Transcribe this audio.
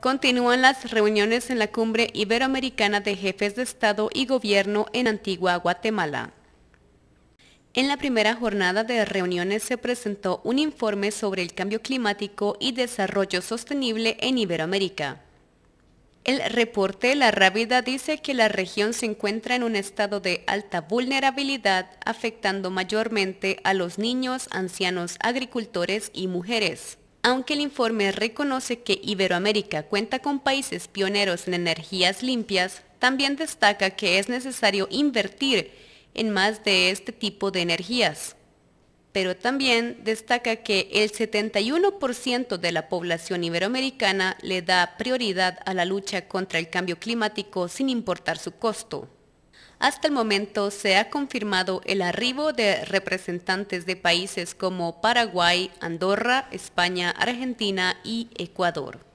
Continúan las reuniones en la cumbre iberoamericana de jefes de Estado y Gobierno en Antigua Guatemala. En la primera jornada de reuniones se presentó un informe sobre el cambio climático y desarrollo sostenible en Iberoamérica. El reporte La Rábida dice que la región se encuentra en un estado de alta vulnerabilidad, afectando mayormente a los niños, ancianos, agricultores y mujeres aunque el informe reconoce que Iberoamérica cuenta con países pioneros en energías limpias, también destaca que es necesario invertir en más de este tipo de energías. Pero también destaca que el 71% de la población iberoamericana le da prioridad a la lucha contra el cambio climático sin importar su costo. Hasta el momento se ha confirmado el arribo de representantes de países como Paraguay, Andorra, España, Argentina y Ecuador.